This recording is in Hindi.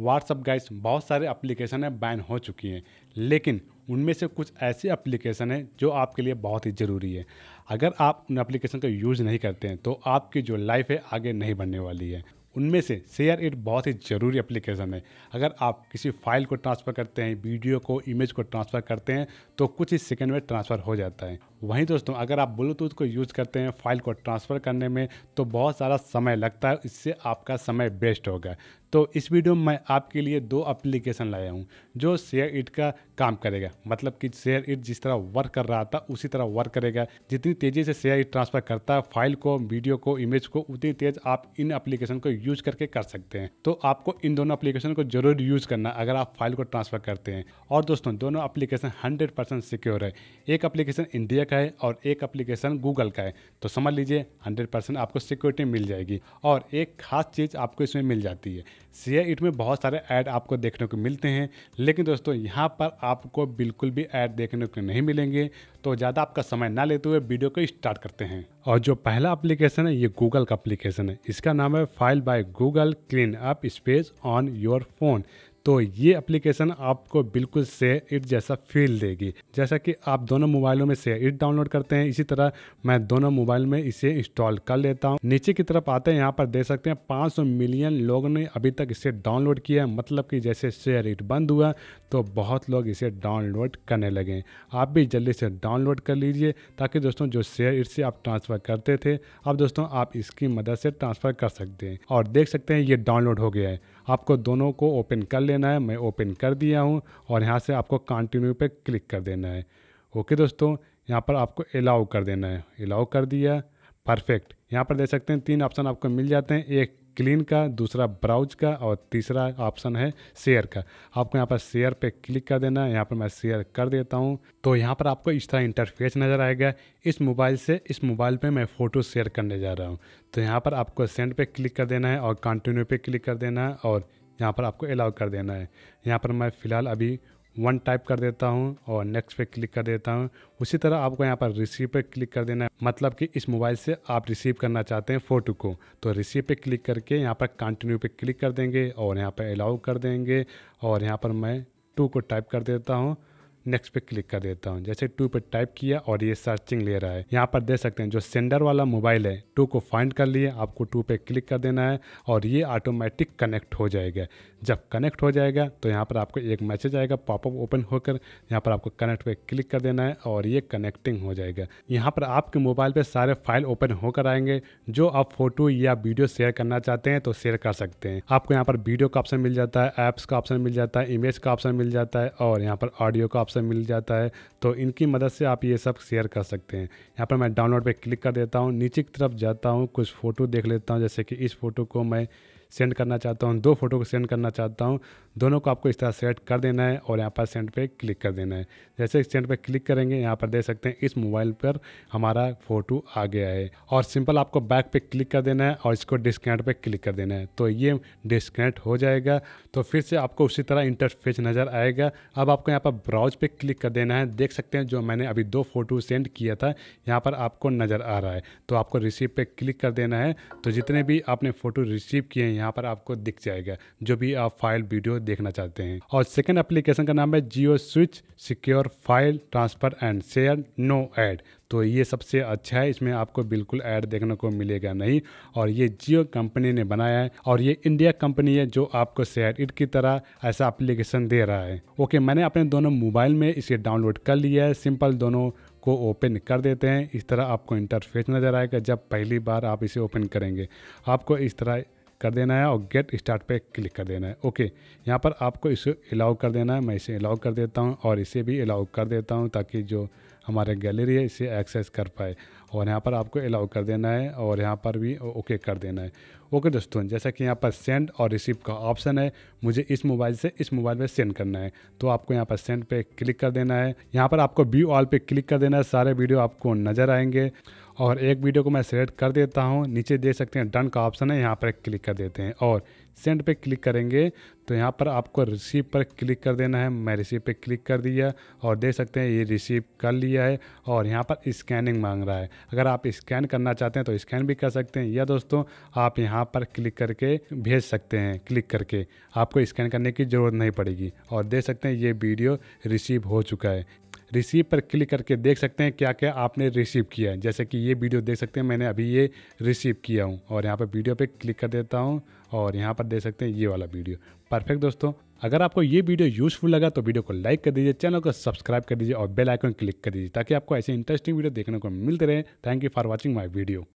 व्हाट्सअप गाइस बहुत सारे एप्लीकेशन है बैन हो चुकी हैं लेकिन उनमें से कुछ ऐसी एप्लीकेशन है जो आपके लिए बहुत ही ज़रूरी है अगर आप उन एप्लीकेशन का यूज़ नहीं करते हैं तो आपकी जो लाइफ है आगे नहीं बढ़ने वाली है उनमें से शेयर इट बहुत ही ज़रूरी एप्लीकेशन है अगर आप किसी फाइल को ट्रांसफ़र करते हैं वीडियो को इमेज को ट्रांसफ़र करते हैं तो कुछ ही सेकंड में ट्रांसफ़र हो जाता है वहीं दोस्तों अगर आप ब्लूटूथ को यूज़ करते हैं फाइल को ट्रांसफ़र करने में तो बहुत सारा समय लगता है इससे आपका समय वेस्ट होगा तो इस वीडियो में मैं आपके लिए दो एप्लीकेशन लाया हूँ जो शेयर इट का काम करेगा मतलब कि शेयर इट जिस तरह वर्क कर रहा था उसी तरह वर्क करेगा जितनी तेज़ी से शेयर इट ट्रांसफ़र करता है फाइल को वीडियो को इमेज को उतनी तेज़ आप इन एप्लीकेशन को यूज करके कर सकते हैं तो आपको इन दोनों एप्लीकेशन को जरूर यूज़ करना अगर आप फाइल को ट्रांसफ़र करते हैं और दोस्तों दोनों एप्लीकेशन हंड्रेड परसेंट सिक्योर है एक एप्लीकेशन इंडिया का है और एक एप्लीकेशन गूगल का है तो समझ लीजिए हंड्रेड परसेंट आपको सिक्योरिटी मिल जाएगी और एक खास चीज़ आपको इसमें मिल जाती है सी इट में बहुत सारे ऐड आपको देखने को मिलते हैं लेकिन दोस्तों यहाँ पर आपको बिल्कुल भी ऐड देखने को नहीं मिलेंगे तो ज़्यादा आपका समय ना लेते हुए वीडियो को स्टार्ट करते हैं और जो पहला एप्लीकेशन है ये गूगल का एप्लीकेशन है इसका नाम है file by Google clean up space on your phone तो ये एप्लीकेशन आपको बिल्कुल शेयर इट जैसा फील देगी जैसा कि आप दोनों मोबाइलों में शेयर इट डाउनलोड करते हैं इसी तरह मैं दोनों मोबाइल में इसे इंस्टॉल कर लेता हूँ नीचे की तरफ आते हैं यहाँ पर देख सकते हैं 500 मिलियन लोगों ने अभी तक इसे डाउनलोड किया है मतलब कि जैसे शेयर इट बंद हुआ तो बहुत लोग इसे डाउनलोड करने लगे आप भी जल्दी से डाउनलोड कर लीजिए ताकि दोस्तों जो शेयर इट से आप ट्रांसफ़र करते थे अब दोस्तों आप इसकी मदद से ट्रांसफ़र कर सकते हैं और देख सकते हैं ये डाउनलोड हो गया है आपको दोनों को ओपन कर लेना देना है मैं ओपन कर दिया हूँ और यहाँ से आपको कंटिन्यू पे क्लिक कर देना है ओके दोस्तों यहाँ पर आपको अलाउ कर देना है अलाउ कर दिया परफेक्ट यहाँ पर देख सकते हैं तीन ऑप्शन आपको मिल जाते हैं एक क्लीन का दूसरा ब्राउज का और तीसरा ऑप्शन है शेयर का आपको यहाँ पर शेयर पे क्लिक कर देना है यहाँ पर मैं शेयर कर देता हूँ तो यहाँ पर आपको इस तरह इंटरफेस नज़र आएगा इस मोबाइल से इस मोबाइल पे मैं फ़ोटो शेयर करने जा रहा हूँ तो यहाँ पर आपको सेंड पे क्लिक कर देना है और कंटिन्यू पे क्लिक कर देना है और यहाँ पर आपको अलाउ कर देना है यहाँ पर मैं फ़िलहाल अभी वन टाइप कर देता हूँ और नेक्स्ट पे क्लिक कर देता हूँ उसी तरह आपको यहाँ पर रिसीव पे क्लिक कर देना है मतलब कि इस मोबाइल से आप रिसीव करना चाहते हैं फ़ोटो को तो रिसीव पे क्लिक करके यहाँ पर कंटिन्यू पे क्लिक कर देंगे और यहाँ पर अलाउ कर देंगे और यहाँ पर मैं टू को टाइप कर देता हूँ नेक्स्ट पे क्लिक कर देता हूँ जैसे टू पे टाइप किया और ये सर्चिंग ले रहा है यहाँ पर देख सकते हैं जो सेंडर वाला मोबाइल है टू को फाइंड कर लिए आपको टू पे क्लिक कर देना है और ये ऑटोमेटिक कनेक्ट हो जाएगा जब कनेक्ट हो जाएगा तो यहाँ पर आपको एक मैसेज आएगा पॉपअप ओपन होकर यहाँ पर आपको कनेक्ट पे क्लिक कर देना है और ये कनेक्टिंग हो जाएगा यहाँ पर आपके मोबाइल पर सारे फाइल ओपन होकर आएंगे जो आप फोटो या वीडियो शेयर करना चाहते हैं तो शेयर कर सकते हैं आपको यहाँ पर वीडियो का ऑप्शन मिल जाता है ऐप्स का ऑप्शन मिल जाता है इमेज का ऑप्शन मिल जाता है और यहाँ पर ऑडियो का ऑप्शन मिल जाता है तो इनकी मदद से आप ये सब शेयर कर सकते हैं यहाँ पर मैं डाउनलोड पर क्लिक कर देता हूँ नीचे की तरफ जाता हूँ कुछ फ़ोटो देख लेता हूँ जैसे कि इस फ़ोटो को मैं सेंड करना चाहता हूँ दो फोटो को सेंड करना चाहता हूँ दोनों को आपको इस तरह सेट कर देना है और यहाँ पर सेंड पे क्लिक कर देना है जैसे सेंड पे क्लिक करेंगे यहाँ पर देख सकते हैं इस मोबाइल पर हमारा फ़ोटो आ गया है और सिंपल आपको बैक पे क्लिक कर देना है और इसको डिस्कनेक्ट पे क्लिक कर देना है तो ये डिस्कनेक्ट हो जाएगा तो फिर से आपको उसी तरह इंटरफेस नज़र आएगा अब आपको यहाँ पर ब्राउज पे क्लिक कर देना है देख सकते हैं जो मैंने अभी दो फोटो सेंड किया था यहाँ पर आपको नज़र आ रहा है तो आपको रिसीव पे क्लिक कर देना है तो जितने भी आपने फ़ोटो रिसीव किए हैं यहाँ पर आपको दिख जाएगा जो भी आप फाइल वीडियो देखना चाहते हैं और सेकेंड अप्लीकेशन का नाम है Jio switch secure file transfer and share no ad तो ये सबसे अच्छा है इसमें आपको बिल्कुल ऐड देखने को मिलेगा नहीं और ये जियो कंपनी ने बनाया है और ये इंडिया कंपनी है जो आपको शेयर इट की तरह ऐसा अप्लीकेशन दे रहा है ओके मैंने अपने दोनों मोबाइल में इसे डाउनलोड कर लिया है सिंपल दोनों को ओपन कर देते हैं इस तरह आपको इंटरफेस नज़र आएगा जब पहली बार आप इसे ओपन करेंगे आपको इस तरह कर देना है और गेट स्टार्ट पे क्लिक कर देना है ओके यहाँ पर आपको इसे अलाउ कर देना है मैं इसे अलाउ कर देता हूँ और इसे भी अलाउ कर देता हूँ ताकि जो हमारे गैलरी है इसे एक्सेस कर पाए और यहाँ पर आपको अलाउ कर देना है और यहाँ पर भी ओके कर देना है ओके दोस्तों जैसा कि यहाँ पर सेंड और रिसीव का ऑप्शन है मुझे इस मोबाइल से इस मोबाइल पे सेंड करना है तो आपको यहाँ पर सेंड पे क्लिक कर देना है यहाँ पर आपको व्यू ऑल पे क्लिक कर देना है सारे वीडियो आपको नज़र आएंगे और एक वीडियो को मैं सेलेक्ट कर देता हूँ नीचे देख सकते हैं डन का ऑप्शन है यहाँ पर क्लिक कर देते हैं और सेंड पे क्लिक करेंगे तो यहाँ पर आपको रिसीव पर क्लिक कर देना है मैं रिसीव पे क्लिक कर दिया और देख सकते हैं ये रिसीव कर लिया है और यहाँ पर स्कैनिंग मांग रहा है अगर आप स्कैन करना चाहते हैं तो स्कैन भी कर सकते हैं या दोस्तों आप यहाँ पर क्लिक करके भेज सकते हैं क्लिक करके आपको स्कैन करने की ज़रूरत नहीं पड़ेगी और देख सकते हैं ये वीडियो रिसीव हो चुका है रिसीव पर क्लिक करके देख सकते हैं क्या क्या आपने रिसीव किया है जैसे कि ये वीडियो देख सकते हैं मैंने अभी ये रिसीव किया हूँ और यहाँ पर वीडियो पर क्लिक कर देता हूँ और यहाँ पर देख सकते हैं ये वाला वीडियो परफेक्ट दोस्तों अगर आपको ये वीडियो यूजफुल लगा तो वीडियो को लाइक कर दीजिए चैनल को सब्सक्राइब कर दीजिए और बेल आइकन क्लिक कर दीजिए ताकि आपको ऐसे इंटरेस्टिंग वीडियो देखने को मिलते रहे thank you for watching my video